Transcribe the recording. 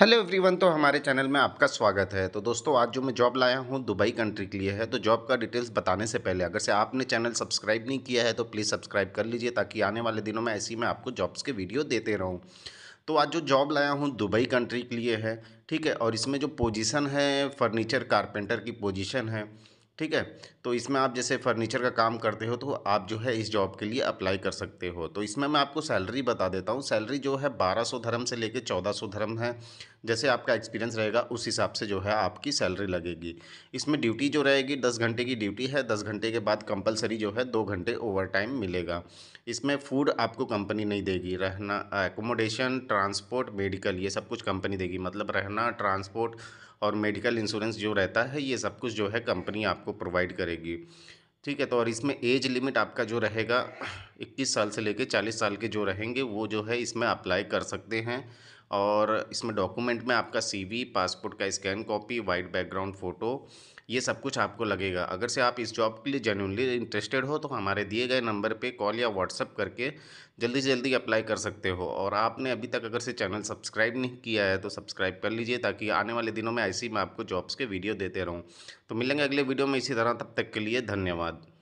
hello everyone तो हमारे channel में आपका स्वागत है तो दोस्तों आज जो मैं जॉब लाया हूँ दुबई कंट्री के लिए है तो जॉब का डिटेल्स बताने से पहले अगर से आपने चैनल सब्सक्राइब नहीं किया है तो प्लीज़ सब्सक्राइब कर लीजिए ताकि आने वाले दिनों में ऐसी मैं आपको जॉब्स के वीडियो देते रहूँ तो आज जो जॉब लाया हूँ दुबई कंट्री के लिए है ठीक है और इसमें जो पोजिशन है फर्नीचर कारपेंटर की पोजिशन है ठीक है तो इसमें आप जैसे फर्नीचर का काम करते हो तो आप जो है इस जॉब के लिए अप्लाई कर सकते हो तो इसमें मैं आपको सैलरी बता देता हूँ सैलरी जो है बारह सौ धर्म से लेके चौदह सौ धर्म है जैसे आपका एक्सपीरियंस रहेगा उस हिसाब से जो है आपकी सैलरी लगेगी इसमें ड्यूटी जो रहेगी दस घंटे की ड्यूटी है दस घंटे के बाद कंपलसरी जो है दो घंटे ओवर टाइम मिलेगा इसमें फूड आपको कंपनी नहीं देगी रहना एकोमोडेशन ट्रांसपोर्ट मेडिकल ये सब कुछ कंपनी देगी मतलब रहना ट्रांसपोर्ट और मेडिकल इंश्योरेंस जो रहता है ये सब कुछ जो है कंपनी आप आपको प्रोवाइड करेगी ठीक है तो और इसमें एज लिमिट आपका जो रहेगा इक्कीस साल से लेकर चालीस साल के जो रहेंगे वो जो है इसमें अप्लाई कर सकते हैं और इसमें डॉक्यूमेंट में आपका सी पासपोर्ट का scan copy white background photo ये सब कुछ आपको लगेगा अगर से आप इस जॉब के लिए जेन्यूनली इंटरेस्टेड हो तो हमारे दिए गए नंबर पे कॉल या व्हाट्सअप करके जल्दी से जल्दी अप्लाई कर सकते हो और आपने अभी तक अगर से चैनल सब्सक्राइब नहीं किया है तो सब्सक्राइब कर लीजिए ताकि आने वाले दिनों में ऐसी मैं आपको जॉब्स के वीडियो देते रहूँ तो मिलेंगे अगले वीडियो में इसी तरह तब तक के लिए धन्यवाद